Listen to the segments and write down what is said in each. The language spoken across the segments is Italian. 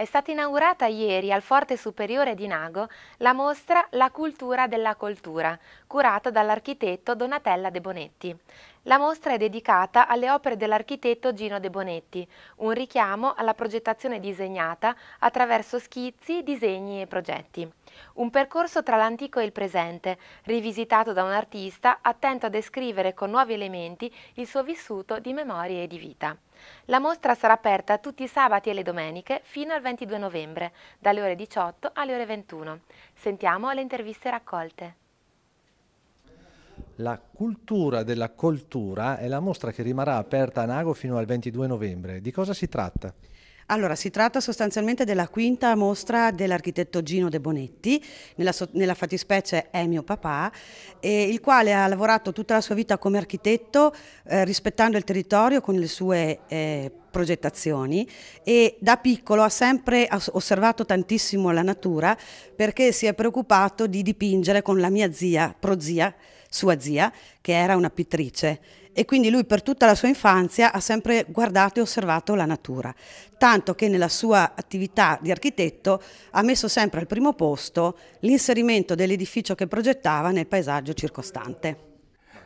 è stata inaugurata ieri al Forte Superiore di Nago la mostra La cultura della coltura, curata dall'architetto Donatella De Bonetti. La mostra è dedicata alle opere dell'architetto Gino De Bonetti, un richiamo alla progettazione disegnata attraverso schizzi, disegni e progetti. Un percorso tra l'antico e il presente, rivisitato da un artista attento a descrivere con nuovi elementi il suo vissuto di memorie e di vita. La mostra sarà aperta tutti i sabati e le domeniche fino al 22 novembre, dalle ore 18 alle ore 21. Sentiamo le interviste raccolte. La cultura della coltura è la mostra che rimarrà aperta a Nago fino al 22 novembre. Di cosa si tratta? Allora, si tratta sostanzialmente della quinta mostra dell'architetto Gino De Bonetti, nella, nella, fattispecie è mio papà, eh, il quale ha lavorato tutta la sua vita come architetto eh, rispettando il territorio con le sue eh, progettazioni e da piccolo ha sempre osservato tantissimo la natura perché si è preoccupato di dipingere con la mia zia, prozia, sua zia, che era una pittrice e quindi lui per tutta la sua infanzia ha sempre guardato e osservato la natura, tanto che nella sua attività di architetto ha messo sempre al primo posto l'inserimento dell'edificio che progettava nel paesaggio circostante.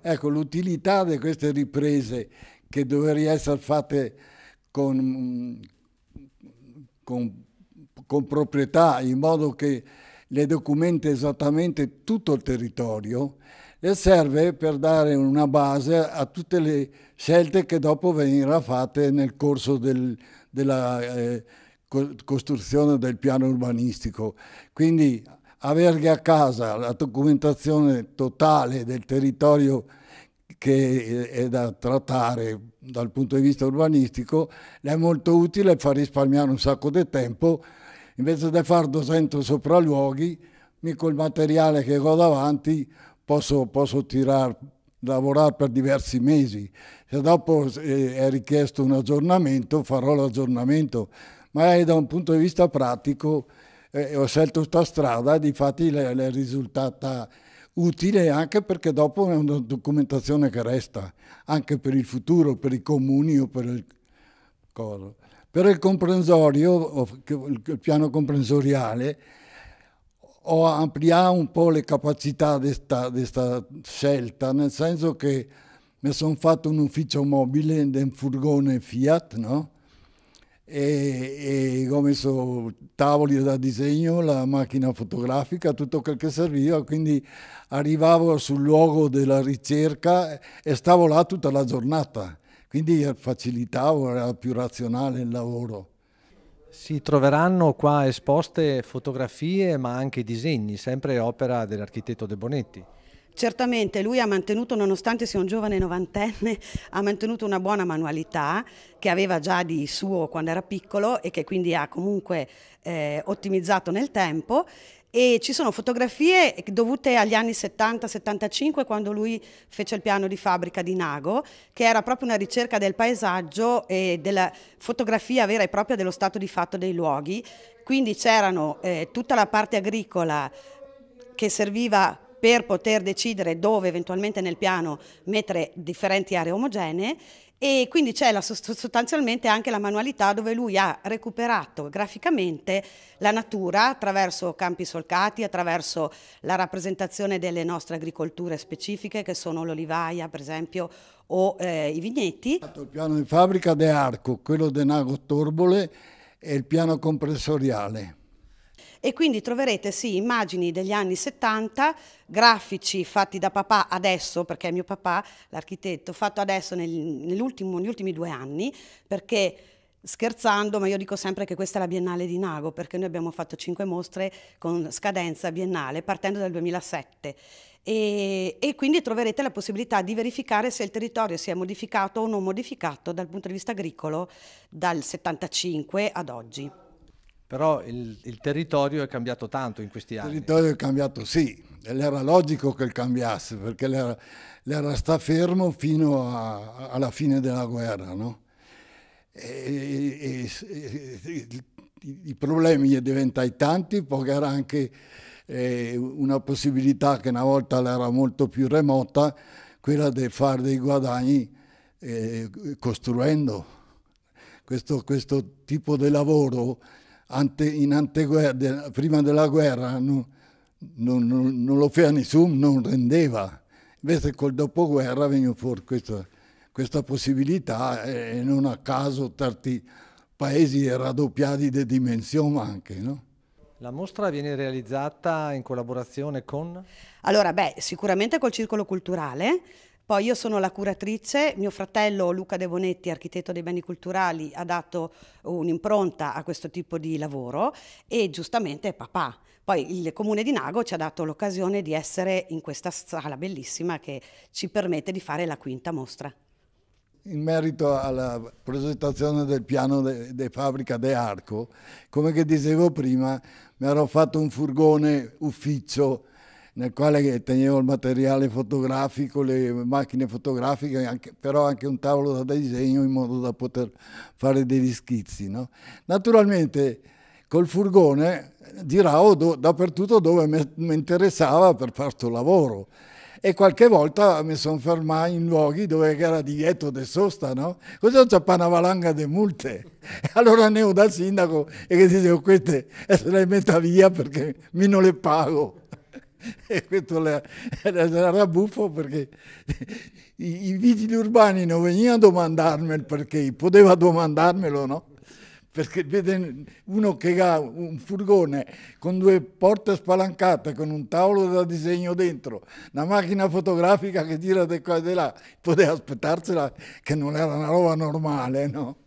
Ecco, l'utilità di queste riprese che dovrebbero essere fatte con, con, con proprietà, in modo che le documenti esattamente tutto il territorio, e serve per dare una base a tutte le scelte che dopo venirà fatte nel corso del, della eh, costruzione del piano urbanistico. Quindi avere a casa la documentazione totale del territorio che eh, è da trattare dal punto di vista urbanistico è molto utile e fa risparmiare un sacco di tempo. Invece di fare 200 sopralluoghi, mi col materiale che ho davanti posso, posso tirar, lavorare per diversi mesi. Se dopo eh, è richiesto un aggiornamento, farò l'aggiornamento. Ma da un punto di vista pratico eh, ho scelto questa strada e infatti è risultata utile anche perché dopo è una documentazione che resta, anche per il futuro, per i comuni o per il coso. Per il comprensorio, il piano comprensoriale, o ampliare un po' le capacità di questa scelta, nel senso che mi sono fatto un ufficio mobile in un furgone Fiat, no? E, e, ho messo tavoli da disegno, la macchina fotografica, tutto quel che serviva, quindi arrivavo sul luogo della ricerca e stavo là tutta la giornata, quindi facilitavo, era più razionale il lavoro. Si troveranno qua esposte fotografie ma anche disegni, sempre opera dell'architetto De Bonetti. Certamente lui ha mantenuto, nonostante sia un giovane novantenne, ha mantenuto una buona manualità che aveva già di suo quando era piccolo e che quindi ha comunque eh, ottimizzato nel tempo e ci sono fotografie dovute agli anni 70-75 quando lui fece il piano di fabbrica di Nago, che era proprio una ricerca del paesaggio e della fotografia vera e propria dello stato di fatto dei luoghi. Quindi c'erano eh, tutta la parte agricola che serviva per poter decidere dove eventualmente nel piano mettere differenti aree omogenee e quindi c'è sostanzialmente anche la manualità dove lui ha recuperato graficamente la natura attraverso campi solcati, attraverso la rappresentazione delle nostre agricolture specifiche che sono l'olivaia per esempio o eh, i vigneti. Il piano di fabbrica De Arco, quello de Nago Torbole e il piano comprensoriale. E quindi troverete sì, immagini degli anni 70, grafici fatti da papà adesso, perché è mio papà, l'architetto, fatto adesso nel, negli ultimi due anni, perché scherzando, ma io dico sempre che questa è la Biennale di Nago, perché noi abbiamo fatto cinque mostre con scadenza biennale, partendo dal 2007. E, e, quindi troverete la possibilità di verificare se il territorio si è modificato o non modificato dal punto di vista agricolo dal 75 ad oggi però il, il, territorio è cambiato tanto in questi anni. Il territorio è cambiato, sì, era logico che cambiasse, perché l'era, l'era sta fermo fino a, alla fine della guerra, no? E, e, e, i, i problemi gli diventati tanti, poi era anche eh, una possibilità che una volta era molto più remota, quella di fare dei guadagni eh, costruendo. Questo, questo tipo di lavoro ante, in anteguerra, prima della guerra, non, non, non, non lo fece nessuno, non rendeva. Invece col dopoguerra veniva fuori questa, questa possibilità e non a caso tanti paesi raddoppiati di dimensione anche, no? La mostra viene realizzata in collaborazione con? Allora, beh, sicuramente col Circolo Culturale, poi io sono la curatrice, mio fratello Luca De Bonetti, architetto dei beni culturali, ha dato un'impronta a questo tipo di lavoro e giustamente papà. Poi il comune di Nago ci ha dato l'occasione di essere in questa sala bellissima che ci permette di fare la quinta mostra. In merito alla presentazione del piano di fabbrica De Arco, come dicevo prima, mi ero fatto un furgone ufficio nel quale tenevo il materiale fotografico, le macchine fotografiche, anche, però anche un tavolo da disegno in modo da poter fare degli schizzi. No? Naturalmente col furgone eh, giravo do, dappertutto dove mi interessava per fare questo lavoro e qualche volta mi sono fermato in luoghi dove era divieto di sosta, no? Così c'è una valanga di multe. Allora ne ho dal sindaco e che dicevo queste eh, se le metto via perché mi non le pago e questo era buffo perché i, i, vigili urbani non venivano a domandarmi il perché, poteva domandarmelo, no? Perché vede uno che ha un furgone con due porte spalancate, con un tavolo da disegno dentro, una macchina fotografica che gira di qua e di là, poteva aspettarsela che non era una roba normale, no?